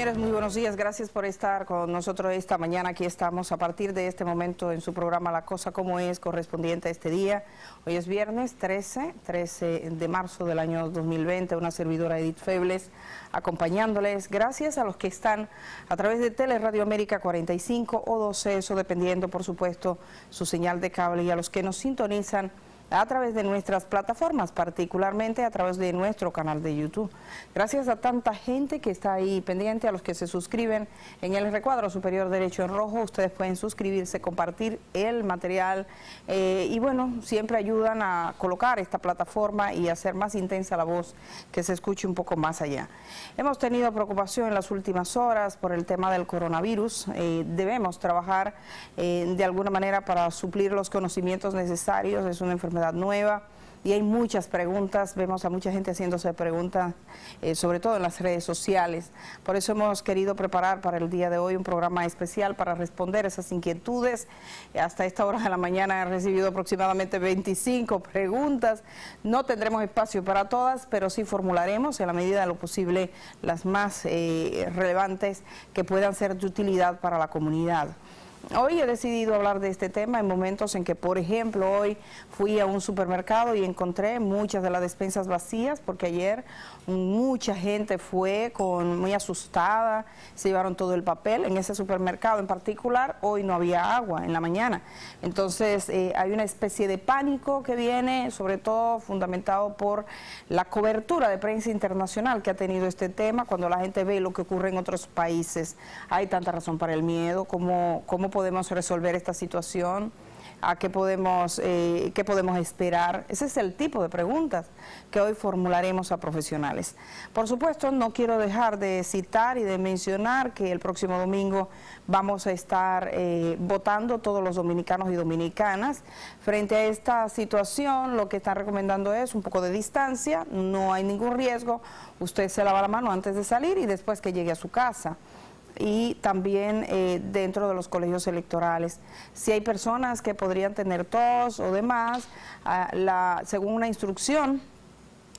Señores, muy buenos días. Gracias por estar con nosotros esta mañana. Aquí estamos a partir de este momento en su programa La Cosa Como Es, correspondiente a este día. Hoy es viernes 13, 13 de marzo del año 2020. Una servidora Edith Febles acompañándoles. Gracias a los que están a través de Tele Radio América 45 o 12, eso dependiendo, por supuesto, su señal de cable y a los que nos sintonizan a través de nuestras plataformas, particularmente a través de nuestro canal de YouTube. Gracias a tanta gente que está ahí pendiente, a los que se suscriben en el recuadro superior derecho en rojo, ustedes pueden suscribirse, compartir el material eh, y bueno, siempre ayudan a colocar esta plataforma y hacer más intensa la voz, que se escuche un poco más allá. Hemos tenido preocupación en las últimas horas por el tema del coronavirus, eh, debemos trabajar eh, de alguna manera para suplir los conocimientos necesarios, es una enfermedad nueva y hay muchas preguntas, vemos a mucha gente haciéndose preguntas, eh, sobre todo en las redes sociales. Por eso hemos querido preparar para el día de hoy un programa especial para responder esas inquietudes. Hasta esta hora de la mañana he recibido aproximadamente 25 preguntas. No tendremos espacio para todas, pero sí formularemos en la medida de lo posible las más eh, relevantes que puedan ser de utilidad para la comunidad. Hoy he decidido hablar de este tema en momentos en que, por ejemplo, hoy fui a un supermercado y encontré muchas de las despensas vacías porque ayer mucha gente fue con muy asustada, se llevaron todo el papel. En ese supermercado en particular hoy no había agua en la mañana. Entonces eh, hay una especie de pánico que viene, sobre todo fundamentado por la cobertura de prensa internacional que ha tenido este tema cuando la gente ve lo que ocurre en otros países. Hay tanta razón para el miedo como, como podemos resolver esta situación, a qué podemos, eh, qué podemos esperar. Ese es el tipo de preguntas que hoy formularemos a profesionales. Por supuesto, no quiero dejar de citar y de mencionar que el próximo domingo vamos a estar eh, votando todos los dominicanos y dominicanas. Frente a esta situación, lo que están recomendando es un poco de distancia, no hay ningún riesgo, usted se lava la mano antes de salir y después que llegue a su casa y también eh, dentro de los colegios electorales. Si hay personas que podrían tener tos o demás, ah, según una instrucción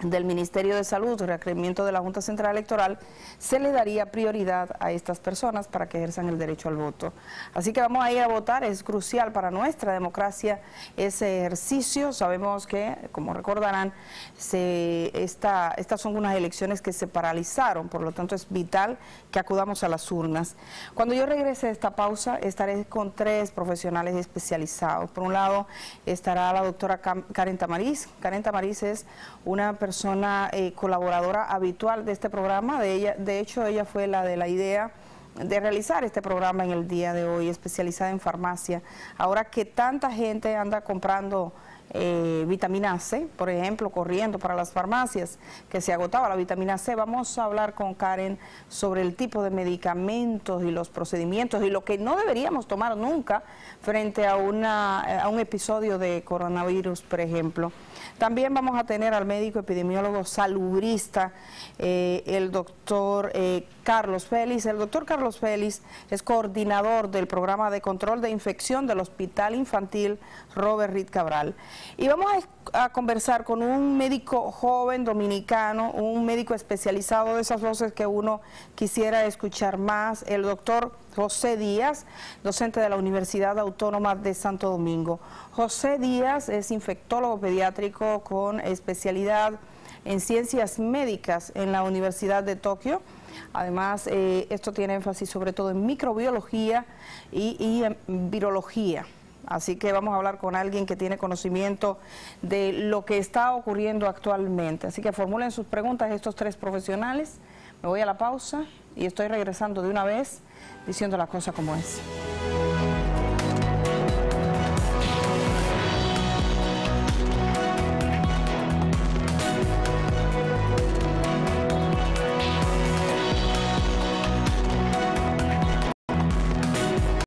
del Ministerio de Salud, requerimiento de la Junta Central Electoral, se le daría prioridad a estas personas para que ejerzan el derecho al voto. Así que vamos a ir a votar, es crucial para nuestra democracia ese ejercicio. Sabemos que, como recordarán, se, esta, estas son unas elecciones que se paralizaron, por lo tanto es vital que acudamos a las urnas. Cuando yo regrese de esta pausa, estaré con tres profesionales especializados. Por un lado, estará la doctora Karen Tamariz. Karen Tamariz es una persona persona eh, colaboradora habitual de este programa. De, ella, de hecho, ella fue la de la idea de realizar este programa en el día de hoy, especializada en farmacia. Ahora que tanta gente anda comprando eh, vitamina C, por ejemplo, corriendo para las farmacias, que se agotaba la vitamina C. Vamos a hablar con Karen sobre el tipo de medicamentos y los procedimientos y lo que no deberíamos tomar nunca frente a, una, a un episodio de coronavirus, por ejemplo. También vamos a tener al médico epidemiólogo salubrista, eh, el doctor eh, Carlos Félix. El doctor Carlos Félix es coordinador del programa de control de infección del Hospital Infantil Robert Reed Cabral. Y vamos a, conversar con un médico joven dominicano, un médico especializado de esas voces que uno quisiera escuchar más, el doctor José Díaz, docente de la Universidad Autónoma de Santo Domingo. José Díaz es infectólogo pediátrico con especialidad en ciencias médicas en la Universidad de Tokio. Además, eh, esto tiene énfasis sobre todo en microbiología y, y en virología. Así que vamos a hablar con alguien que tiene conocimiento de lo que está ocurriendo actualmente. Así que formulen sus preguntas estos tres profesionales. Me voy a la pausa y estoy regresando de una vez diciendo las cosas como es.